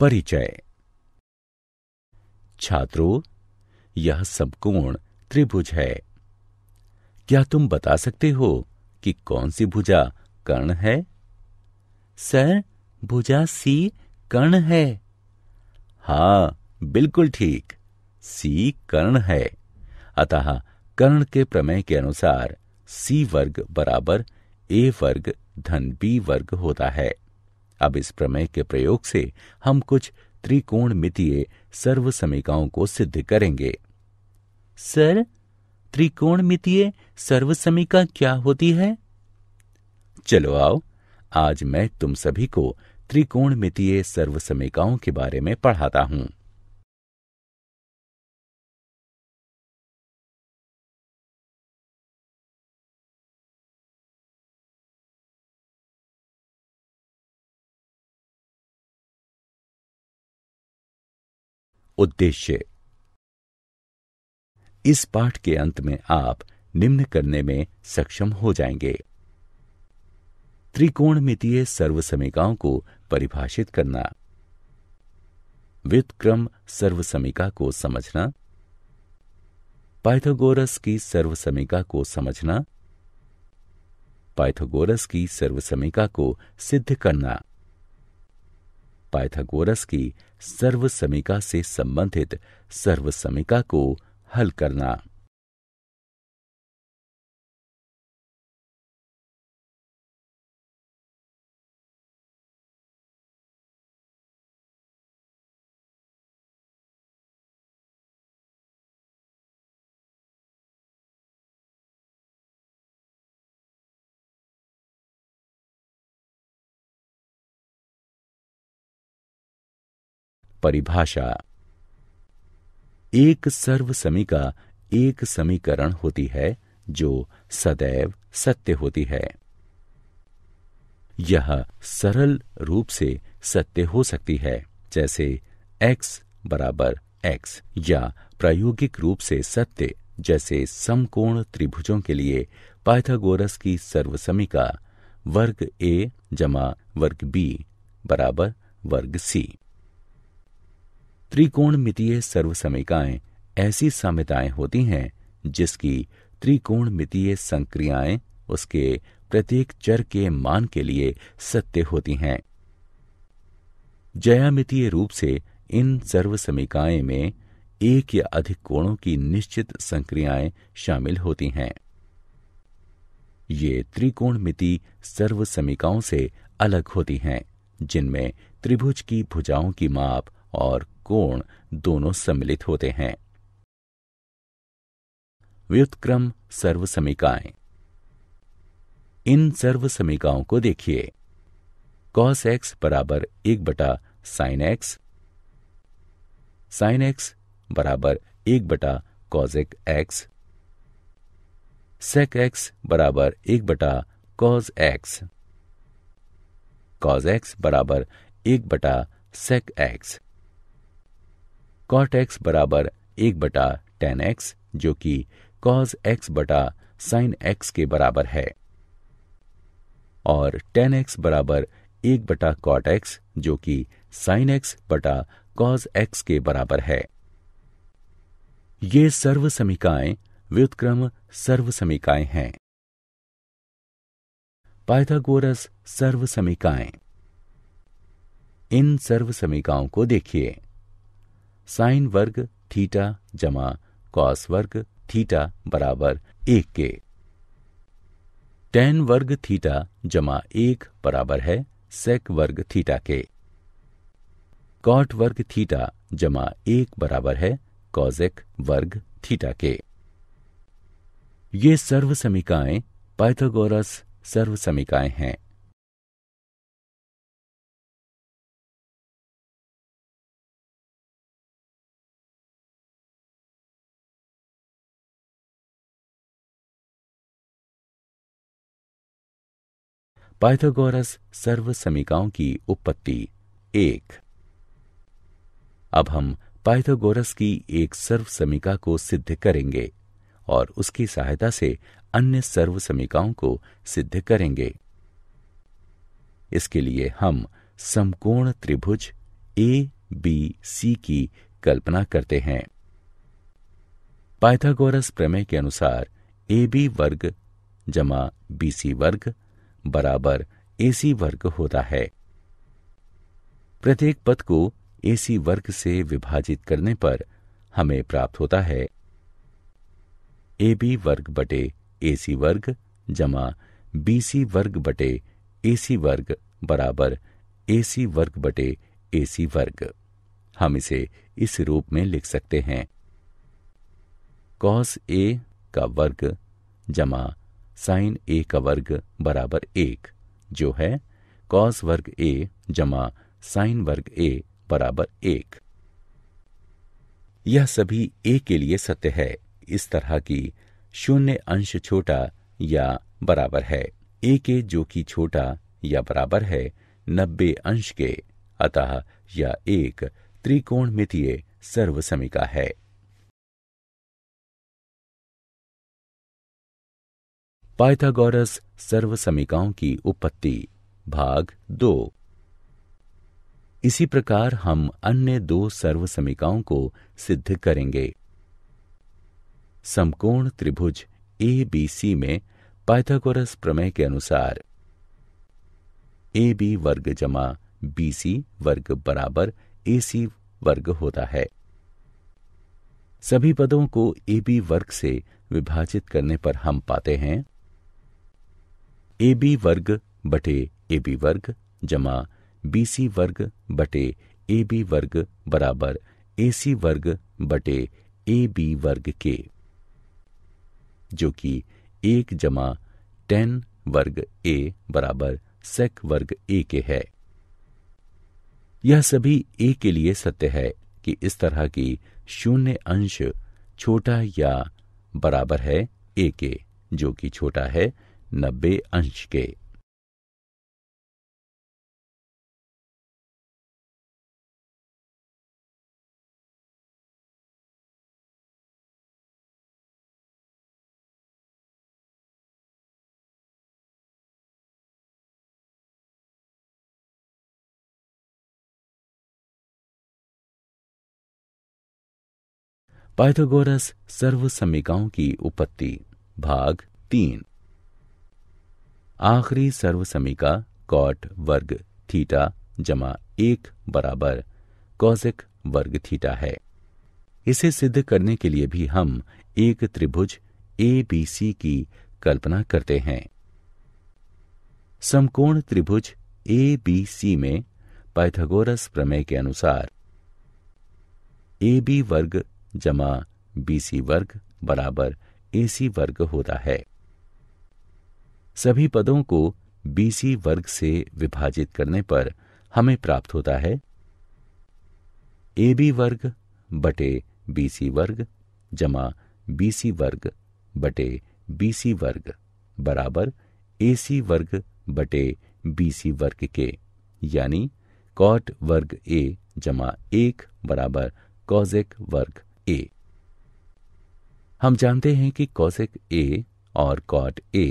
परिचय छात्रों यह समकोण त्रिभुज है क्या तुम बता सकते हो कि कौन सी भुजा कर्ण है सर भुजा सी कर्ण है हाँ बिल्कुल ठीक सी कर्ण है अतः कर्ण के प्रमेय के अनुसार सी वर्ग बराबर ए वर्ग धन बी वर्ग होता है अब इस प्रमेय के प्रयोग से हम कुछ त्रिकोण मितीय सर्व समीकाओं को सिद्ध करेंगे सर मितीय सर्व समीका क्या होती है चलो आओ आज मैं तुम सभी को त्रिकोण मितीय सर्व समीकाओं के बारे में पढ़ाता हूं उद्देश्य इस पाठ के अंत में आप निम्न करने में सक्षम हो जाएंगे त्रिकोणमितीय सर्वसमिकाओं को परिभाषित करना व्युतक्रम सर्वसमिका को समझना पाइथागोरस की सर्वसमिका को समझना पाइथागोरस की सर्वसमिका को सिद्ध करना पाइथागोरस की सर्वसमिका से संबंधित सर्वसमिका को हल करना परिभाषा एक सर्व का एक समीकरण होती है जो सदैव सत्य होती है यह सरल रूप से सत्य हो सकती है जैसे x बराबर x या प्रायोगिक रूप से सत्य जैसे समकोण त्रिभुजों के लिए पाइथागोरस की सर्वसमी का वर्ग a जमा वर्ग b बराबर वर्ग c त्रिकोण सर्व सर्वसमिकाएं ऐसी समिताएं होती हैं जिसकी मितीय संक्रियाएं उसके प्रत्येक चर के मान के लिए सत्य होती हैं जयामितीय रूप से इन सर्वसमिकाएं में एक या अधिक कोणों की निश्चित संक्रियाएं शामिल होती हैं ये त्रिकोण सर्व सर्वसमिकाओं से अलग होती हैं जिनमें त्रिभुज की भुजाओं की माप और गुण दोनों सम्मिलित होते हैं व्युतक्रम सर्व समीकाएं इन सर्व समीकाओं को देखिए कॉस एक्स बराबर एक बटा साइन एक्स साइन एक्स बराबर एक बटा कॉजेक एक्स सेक एक्स बराबर एक बटा कॉज एक्स कॉज एक्स बराबर एक बटा सेक एक्स कॉट एक्स बराबर एक बटा टेन एक्स जो कि कॉज एक्स बटा साइन एक्स के बराबर है और टेन एक्स बराबर एक बटा कॉट एक्स जो कि साइन एक्स बटा कॉज एक्स के बराबर है ये सर्व समीकाएं व्युतक्रम सर्व समीकाएं हैं पाइथागोरस सर्व समीकाएं इन सर्व समीकाओं को देखिए साइन वर्ग थीटा जमा कॉस वर्ग थीटा बराबर एक के टेन वर्ग थीटा जमा एक बराबर है सेक वर्ग थीटा के कॉट वर्ग थीटा जमा एक बराबर है कॉजेक वर्ग थीटा के ये सर्व समीकाएं पाइथागोरस सर्व समीकाएं हैं पाइथागोरस सर्व समीकाओं की उत्पत्ति एक अब हम पाइथागोरस की एक सर्व समीका को सिद्ध करेंगे और उसकी सहायता से अन्य सर्व समीकाओं को सिद्ध करेंगे इसके लिए हम समकोण त्रिभुज ए बी सी की कल्पना करते हैं पाइथागोरस प्रमेय के अनुसार ए बी वर्ग जमा बी सी वर्ग बराबर एसी वर्ग होता है प्रत्येक पद को एसी वर्ग से विभाजित करने पर हमें प्राप्त होता है ए बी वर्ग बटे ए सी वर्ग जमा बी सी वर्ग बटे ए सी वर्ग बराबर ए सी वर्ग बटे ए सी वर्ग हम इसे इस रूप में लिख सकते हैं कॉस ए का वर्ग जमा साइन ए का वर्ग बराबर एक जो है कॉस वर्ग ए जमा साइन वर्ग ए बराबर एक यह सभी ए के लिए सत्य है इस तरह की शून्य अंश छोटा या बराबर है ए के जो कि छोटा या बराबर है नब्बे अंश के अतः यह एक त्रिकोणमितीय सर्वसमिका है पाइथागोरस सर्व समीकाओं की उत्पत्ति भाग दो इसी प्रकार हम अन्य दो सर्वसमीकाओं को सिद्ध करेंगे समकोण त्रिभुज ए बी सी में पाइथागोरस प्रमेय के अनुसार ए बी वर्ग जमा बी सी वर्ग बराबर ए सी वर्ग होता है सभी पदों को ए बी वर्ग से विभाजित करने पर हम पाते हैं ए बी वर्ग बटे ए बी वर्ग जमा बी सी वर्ग बटे ए बी वर्ग बराबर ए सी वर्ग बटे ए बी वर्ग के जो कि एक जमा टेन वर्ग ए बराबर सेक वर्ग ए के है यह सभी ए के लिए सत्य है कि इस तरह की शून्य अंश छोटा या बराबर है ए के जो कि छोटा है नब्बे अंश के पाइथागोरस सर्व समीकाओं की उत्पत्ति भाग तीन आखिरी समीका कॉट वर्ग थीटा जमा एक बराबर कौजिक वर्ग थीटा है इसे सिद्ध करने के लिए भी हम एक त्रिभुज ए बी सी की कल्पना करते हैं समकोण त्रिभुज ए बी सी में पाइथागोरस प्रमेय के अनुसार ए बी वर्ग जमा बी सी वर्ग बराबर ए सी वर्ग होता है सभी पदों को बीसी वर्ग से विभाजित करने पर हमें प्राप्त होता है ए बी वर्ग बटे बीसी वर्ग जमा बीसी वर्ग बटे बीसी वर्ग बराबर एसी वर्ग बटे बीसी वर्ग के यानी कॉट वर्ग ए जमा एक बराबर कॉजेक वर्ग ए हम जानते हैं कि कॉजेक ए और कॉट ए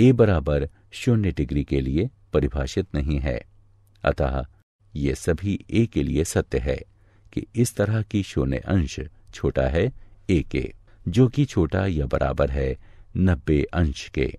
ए बराबर शून्य डिग्री के लिए परिभाषित नहीं है अतः ये सभी ए के लिए सत्य है कि इस तरह की शून्य अंश छोटा है ए के जो कि छोटा या बराबर है नब्बे अंश के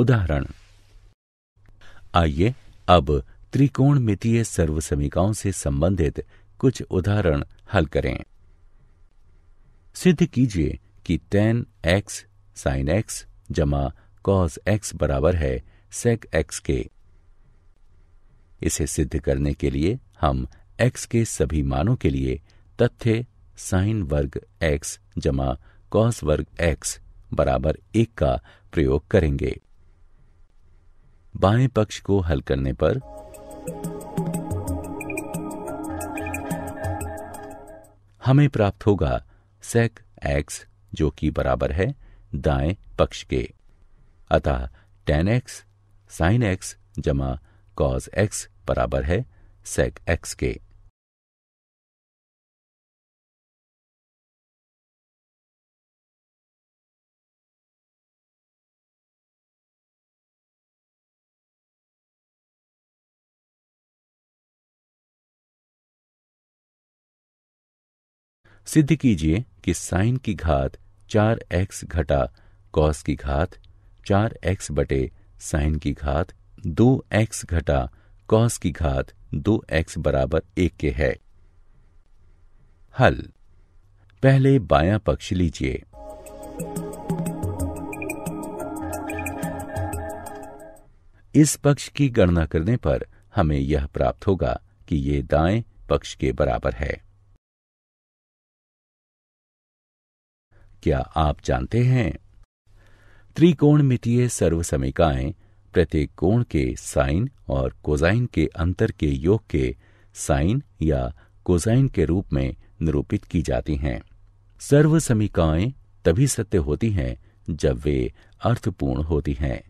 उदाहरण आइए अब त्रिकोणमितीय सर्वसमिकाओं से संबंधित कुछ उदाहरण हल करें सिद्ध कीजिए कि टेन एक्स साइन एक्स जमा कॉस एक्स बराबर है सेक एक्स के इसे सिद्ध करने के लिए हम एक्स के सभी मानों के लिए तथ्य साइन वर्ग एक्स जमा कॉस वर्ग एक्स बराबर एक का प्रयोग करेंगे बाएं पक्ष को हल करने पर हमें प्राप्त होगा सेक एक्स जो कि बराबर है दाएं पक्ष के अतः टेन एक्स साइन एक्स जमा कॉज एक्स बराबर है सेक एक्स के सिद्ध कीजिए कि साइन की घात चार एक्स घटा कॉस की घात चार एक्स बटे साइन की घात दो एक्स घटा कॉस की घात दो एक्स बराबर एक के है हल पहले बाया पक्ष लीजिए इस पक्ष की गणना करने पर हमें यह प्राप्त होगा कि ये दाएं पक्ष के बराबर है क्या आप जानते हैं त्रिकोण सर्व सर्वसमिकाएं प्रत्येक कोण के साइन और कोजाइन के अंतर के योग के साइन या कोजाइन के रूप में निरूपित की जाती हैं सर्वसमिकाएं तभी सत्य होती हैं जब वे अर्थपूर्ण होती हैं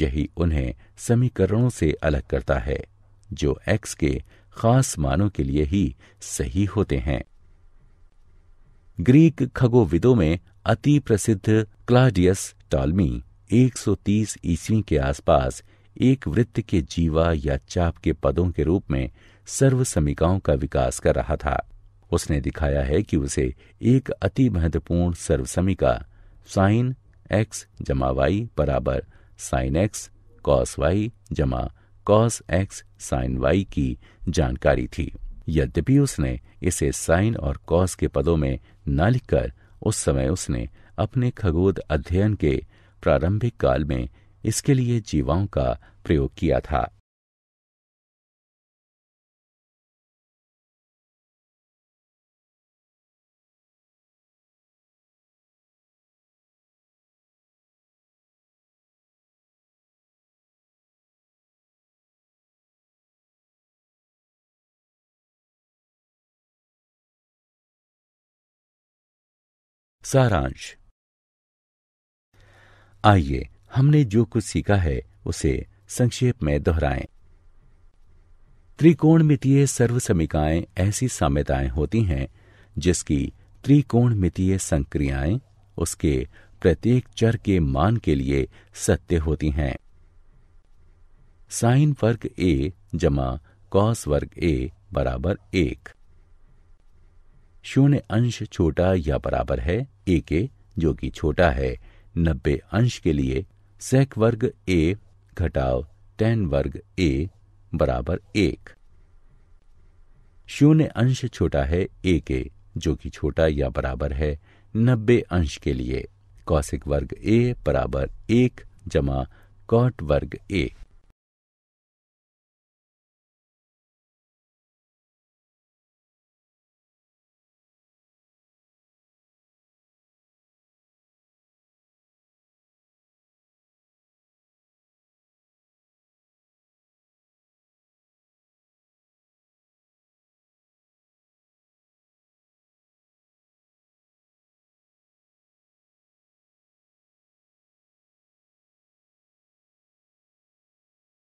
यही उन्हें समीकरणों से अलग करता है जो एक्स के खास मानों के लिए ही सही होते हैं ग्रीक खगोविदों में अति प्रसिद्ध क्लाडियस टॉलमी 130 ईस्वी के आसपास एक वृत्त के जीवा या चाप के पदों के रूप में सर्व समीकाओं का विकास कर रहा था उसने दिखाया है कि उसे एक अति महत्वपूर्ण सर्वसमिका साइन एक्स जमा वाई बराबर साइन एक्स कॉस वाई जमा कॉस एक्स साइन वाई की जानकारी थी यद्यपि उसने इसे साइन और कॉस के पदों में न लिखकर उस समय उसने अपने खगोद अध्ययन के प्रारंभिक काल में इसके लिए जीवाओं का प्रयोग किया था सारांश आइए हमने जो कुछ सीखा है उसे संक्षेप में दोहराएं त्रिकोणमितीय समीकाएं ऐसी साम्यताएं होती हैं जिसकी त्रिकोणमितीय संक्रियाएं उसके प्रत्येक चर के मान के लिए सत्य होती हैं साइन वर्ग ए जमा कॉस वर्ग ए बराबर एक शून्य अंश छोटा या बराबर है ए के जो कि छोटा है नब्बे अंश के लिए सेक वर्ग ए घटाव टेन वर्ग ए बराबर एक शून्य अंश छोटा है ए के जो कि छोटा या बराबर है नब्बे अंश के लिए कौशिक वर्ग ए बराबर एक जमा कॉट वर्ग एक